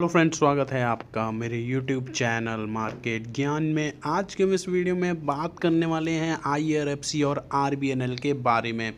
hello friends स्वागत है आपका मेरे यूट्यूब चैनल मार्केट ज्ञान में आज के हम इस वीडियो में बात करने वाले हैं आईआरएफसी और आरबीएनएल के बारे में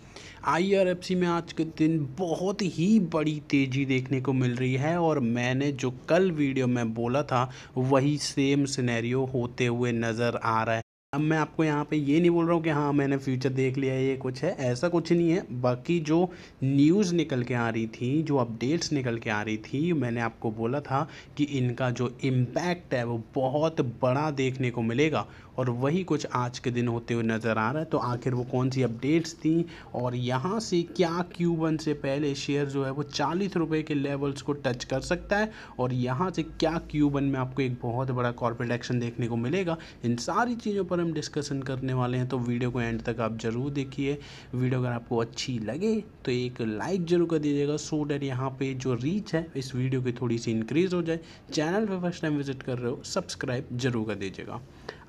आईआरएफसी में आज के दिन बहुत ही बड़ी तेज़ी देखने को मिल रही है और मैंने जो कल वीडियो में बोला था वही सेम सिनेरियो होते हुए नज़र आ रहा है अब मैं आपको यहाँ पे ये नहीं बोल रहा हूँ कि हाँ मैंने फ्यूचर देख लिया है ये कुछ है ऐसा कुछ नहीं है बाकी जो न्यूज़ निकल के आ रही थी जो अपडेट्स निकल के आ रही थी मैंने आपको बोला था कि इनका जो इम्पैक्ट है वो बहुत बड़ा देखने को मिलेगा और वही कुछ आज के दिन होते हुए नज़र आ रहा है तो आखिर वो कौन सी अपडेट्स थी और यहाँ से क्या क्यू वन से पहले शेयर जो है वो चालीस रुपये के लेवल्स को टच कर सकता है और यहाँ से क्या क्यू वन में आपको एक बहुत बड़ा कॉर्पोरेट एक्शन देखने को मिलेगा इन सारी चीज़ों पर हम डिस्कशन करने वाले हैं तो वीडियो को एंड तक आप ज़रूर देखिए वीडियो अगर आपको अच्छी लगे तो एक लाइक ज़रूर कर दीजिएगा सो डेट यहाँ पर जो रीच है इस वीडियो की थोड़ी सी इंक्रीज़ हो जाए चैनल पर फर्स्ट टाइम विजिट कर रहे हो सब्सक्राइब जरूर कर दीजिएगा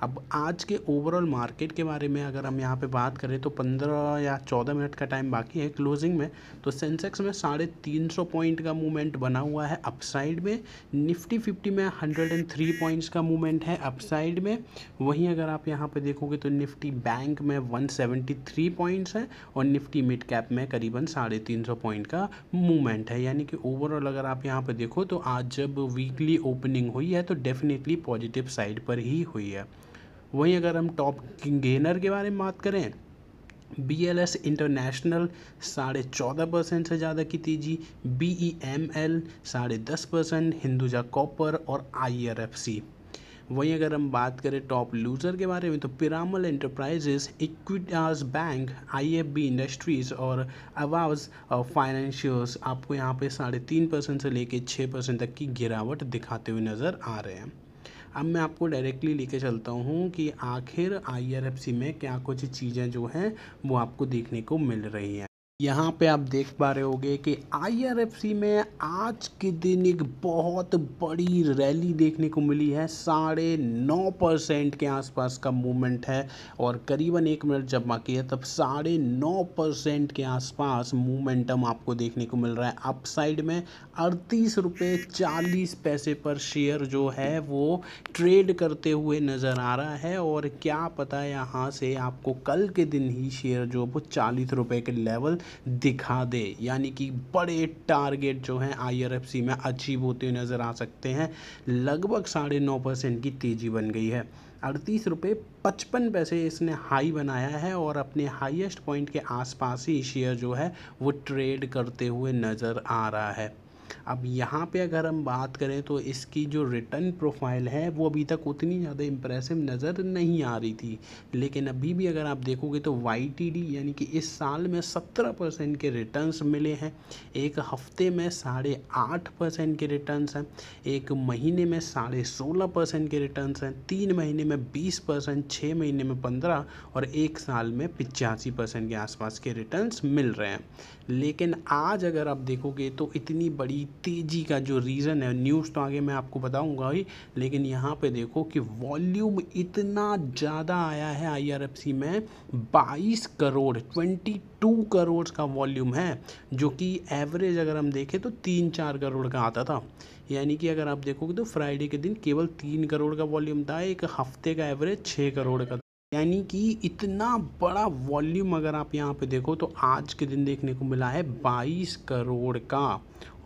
अब आज के ओवरऑल मार्केट के बारे में अगर हम यहाँ पे बात करें तो पंद्रह या चौदह मिनट का टाइम बाकी है क्लोजिंग में तो सेंसेक्स में साढ़े तीन सौ पॉइंट का मूवमेंट बना हुआ है अपसाइड में निफ्टी फिफ्टी में हंड्रेड एंड थ्री पॉइंट्स का मूवमेंट है अपसाइड में वहीं अगर आप यहाँ पे देखोगे तो निफ्टी बैंक में थ्री पॉइंट्स है और निफ्टी मिड कैप में करीबन साढ़े तीन सौ पॉइंट का मूवमेंट है यानी कि ओवरऑल अगर आप यहाँ पर देखो तो आज जब वीकली ओपनिंग हुई है तो डेफिनेटली पॉजिटिव साइड पर ही हुई है वहीं अगर हम टॉप गेनर के बारे में बात करें बी एल एस इंटरनेशनल साढ़े चौदह परसेंट से ज़्यादा की तेजी बी ई एम एल साढ़े दस परसेंट हिंदुजा कॉपर और आई आर एफ सी वहीं अगर हम बात करें टॉप लूजर के बारे में तो Piramal enterprises Equitas bank I F B industries और अवाज फाइनेंशियर्स uh, आपको यहाँ पे साढ़े तीन परसेंट से लेकर छः परसेंट तक की गिरावट दिखाते हुए नज़र आ रहे हैं अब मैं आपको डायरेक्टली लेके चलता हूँ कि आखिर आई में क्या कुछ चीज़ें जो हैं वो आपको देखने को मिल रही हैं यहाँ पे आप देख पा रहे होंगे कि आईआरएफसी में आज के दिन एक बहुत बड़ी रैली देखने को मिली है साढ़े नौ परसेंट के आसपास का मूवमेंट है और करीबन एक मिनट जब बाकी है तब साढ़े नौ परसेंट के आसपास मोमेंटम आपको देखने को मिल रहा है अपसाइड में अड़तीस रुपये चालीस पैसे पर शेयर जो है वो ट्रेड करते हुए नज़र आ रहा है और क्या पता यहाँ से आपको कल के दिन ही शेयर जो वो चालीस रुपये के लेवल दिखा दे यानी कि बड़े टारगेट जो हैं आईआरएफसी में अचीव होते हुए नज़र आ सकते हैं लगभग साढ़े नौ परसेंट की तेज़ी बन गई है अड़तीस रुपये पचपन पैसे इसने हाई बनाया है और अपने हाईएस्ट पॉइंट के आसपास ही शेयर जो है वो ट्रेड करते हुए नज़र आ रहा है अब यहाँ पे अगर हम बात करें तो इसकी जो रिटर्न प्रोफाइल है वो अभी तक उतनी ज़्यादा इम्प्रेसिव नज़र नहीं आ रही थी लेकिन अभी भी अगर आप देखोगे तो वाई यानी कि इस साल में सत्रह परसेंट के रिटर्न्स मिले हैं एक हफ्ते में साढ़े आठ परसेंट के रिटर्न्स हैं एक महीने में साढ़े सोलह परसेंट के रिटर्न्स हैं तीन महीने में बीस परसेंट छः महीने में पंद्रह और एक साल में पिचासी परसेंट के आसपास के रिटर्न्स मिल रहे हैं लेकिन आज अगर आप देखोगे तो इतनी बड़ी बड़ी तेज़ी का जो रीज़न है न्यूज़ तो आगे मैं आपको बताऊंगा ही लेकिन यहाँ पे देखो कि वॉल्यूम इतना ज़्यादा आया है आईआरएफसी में 22 करोड़ 22 करोड़ का वॉल्यूम है जो कि एवरेज अगर हम देखें तो तीन चार करोड़ का आता था यानी कि अगर आप देखोगे तो फ्राइडे के दिन केवल तीन करोड़ का वॉल्यूम था एक हफ्ते का एवरेज छः करोड़ का यानी कि इतना बड़ा वॉल्यूम अगर आप यहाँ पे देखो तो आज के दिन देखने को मिला है 22 करोड़ का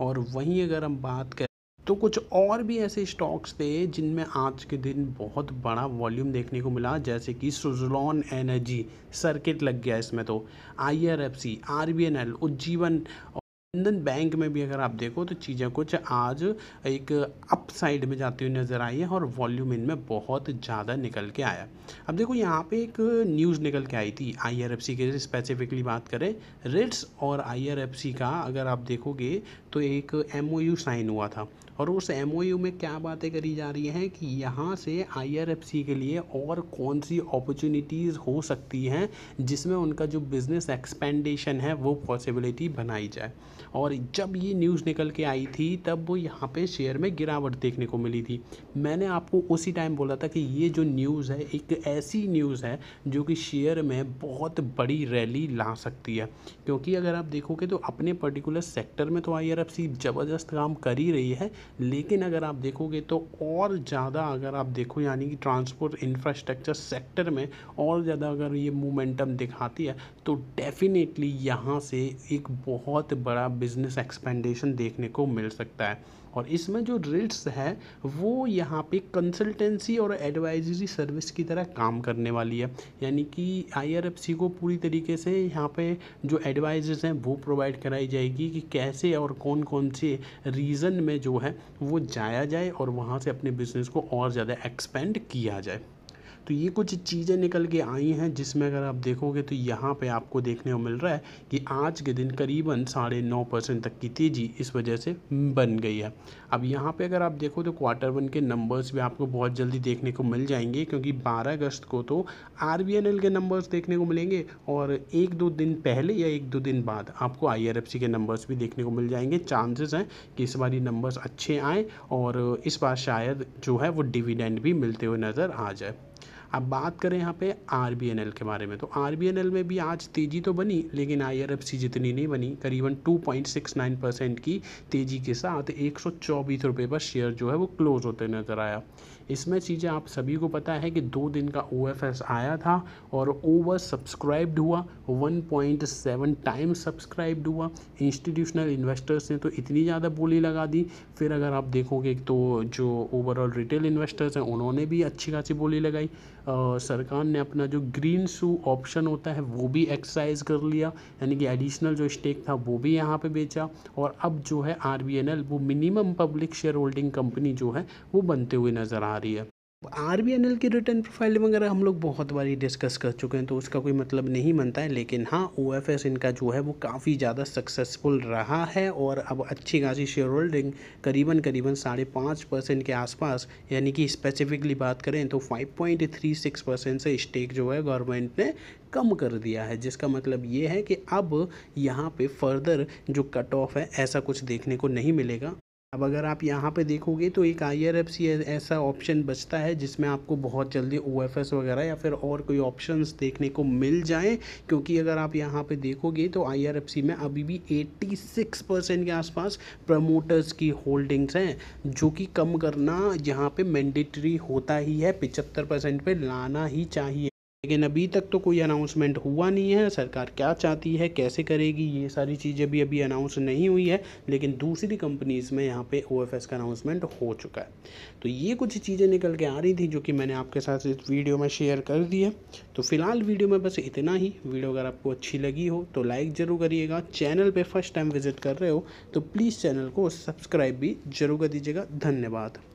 और वहीं अगर हम बात करें तो कुछ और भी ऐसे स्टॉक्स थे जिनमें आज के दिन बहुत बड़ा वॉल्यूम देखने को मिला जैसे कि सुजलॉन एनर्जी सर्किट लग गया इसमें तो I R F C R B N L Ujjivan Bandhan bank में भी अगर आप देखो तो चीज़ें कुछ आज एक अप साइड में जाती हुई नज़र आई है और वॉल्यूम इनमें बहुत ज़्यादा निकल के आया अब देखो यहाँ पे एक न्यूज़ निकल के आई थी आईआरएफसी के स्पेसिफिकली बात करें रिट्स और आईआरएफसी का अगर आप देखोगे तो एक एमओयू साइन हुआ था और उस एम में क्या बातें करी जा रही हैं कि यहाँ से आई के लिए और कौन सी अपॉर्चुनिटीज़ हो सकती हैं जिसमें उनका जो बिज़नेस एक्सपेंडेशन है वो पॉसिबिलिटी बनाई जाए और जब ये न्यूज़ निकल के आई थी तब वो यहाँ पे शेयर में गिरावट देखने को मिली थी मैंने आपको उसी टाइम बोला था कि ये जो न्यूज़ है एक ऐसी न्यूज़ है जो कि शेयर में बहुत बड़ी रैली ला सकती है क्योंकि अगर आप देखोगे तो अपने पर्टिकुलर सेक्टर में तो आई आर ज़बरदस्त काम कर ही रही है लेकिन अगर आप देखोगे तो और ज़्यादा अगर आप देखो यानी कि ट्रांसपोर्ट इंफ्रास्ट्रक्चर सेक्टर में और ज़्यादा अगर ये मोमेंटम दिखाती है तो डेफिनेटली यहाँ से एक बहुत बड़ा बिज़नेस एक्सपेंडेशन देखने को मिल सकता है और इसमें जो रिट्स है वो यहाँ पे कंसल्टेंसी और एडवाइजरी सर्विस की तरह काम करने वाली है यानी कि आई को पूरी तरीके से यहाँ पे जो एडवाइजर्स हैं वो प्रोवाइड कराई जाएगी कि कैसे और कौन कौन से रीज़न में जो है वो जाया जाए और वहाँ से अपने बिज़नेस को और ज़्यादा एक्सपेंड किया जाए तो ये कुछ चीज़ें निकल के आई हैं जिसमें अगर आप देखोगे तो यहाँ पे आपको देखने को मिल रहा है कि आज के दिन करीबन साढ़े नौ परसेंट तक की तेज़ी इस वजह से बन गई है अब यहाँ पे अगर आप देखो तो क्वार्टर वन के नंबर्स भी आपको बहुत जल्दी देखने को मिल जाएंगे क्योंकि बारह अगस्त को तो आर के नंबर्स देखने को मिलेंगे और एक दो दिन पहले या एक दो दिन बाद आपको आई के नंबर्स भी देखने को मिल जाएंगे चांसेस हैं कि इस बार ये नंबर्स अच्छे आएँ और इस बार शायद जो है वो डिविडेंड भी मिलते हुए नज़र आ जाए अब बात करें यहाँ पे आर के बारे में तो आर में भी आज तेज़ी तो बनी लेकिन आई जितनी नहीं बनी करीबन 2.69 परसेंट की तेज़ी के साथ एक सौ पर शेयर जो है वो क्लोज होते नज़र आया इसमें चीज़ें आप सभी को पता है कि दो दिन का ओ आया था और ओवर सब्सक्राइब्ड हुआ 1.7 टाइम सब्सक्राइब्ड हुआ इंस्टीट्यूशनल इन्वेस्टर्स ने तो इतनी ज़्यादा बोली लगा दी फिर अगर आप देखोगे तो जो ओवरऑल रिटेल इन्वेस्टर्स हैं उन्होंने भी अच्छी खासी बोली लगाई सरकार ने अपना जो ग्रीन शू ऑप्शन होता है वो भी एक्सरसाइज कर लिया यानी कि एडिशनल जो स्टेक था वो भी यहाँ पे बेचा और अब जो है आर वो minimum public share holding company जो है वो बनते हुए नज़र आ रही है आर बी एन एल की रिटर्न प्रोफाइल वगैरह हम लोग बहुत बारी डिस्कस कर चुके हैं तो उसका कोई मतलब नहीं बनता है लेकिन हाँ ओ एफ एस इनका जो है वो काफ़ी ज़्यादा सक्सेसफुल रहा है और अब अच्छी खासी शेयर होल्डिंग करीबन करीबन साढ़े पाँच परसेंट के आसपास यानी कि स्पेसिफिकली बात करें तो five point three six percent से स्टेक जो है गवर्नमेंट ने कम कर दिया है जिसका मतलब ये है कि अब यहाँ पे फर्दर जो कट ऑफ है ऐसा कुछ देखने को नहीं मिलेगा अब अगर आप यहाँ पे देखोगे तो एक आई आर एफ सी ऐसा ऑप्शन बचता है जिसमें आपको बहुत जल्दी ओ एफ एस वगैरह या फिर और कोई ऑप्शंस देखने को मिल जाएं क्योंकि अगर आप यहाँ पे देखोगे तो आई आर एफ सी में अभी भी 86 परसेंट के आसपास प्रमोटर्स की होल्डिंग्स हैं जो कि कम करना यहाँ पे मैंडेटरी होता ही है 75 परसेंट पर लाना ही चाहिए लेकिन अभी तक तो कोई अनाउंसमेंट हुआ नहीं है सरकार क्या चाहती है कैसे करेगी ये सारी चीज़ें भी अभी अनाउंस नहीं हुई है लेकिन दूसरी कंपनीज़ में यहाँ पे ओ का अनाउंसमेंट हो चुका है तो ये कुछ चीज़ें निकल के आ रही थी जो कि मैंने आपके साथ इस वीडियो में शेयर कर दी है तो फिलहाल वीडियो में बस इतना ही वीडियो अगर आपको अच्छी लगी हो तो लाइक ज़रूर करिएगा चैनल पर फर्स्ट टाइम विजिट कर रहे हो तो प्लीज़ चैनल को सब्सक्राइब भी जरूर कर दीजिएगा धन्यवाद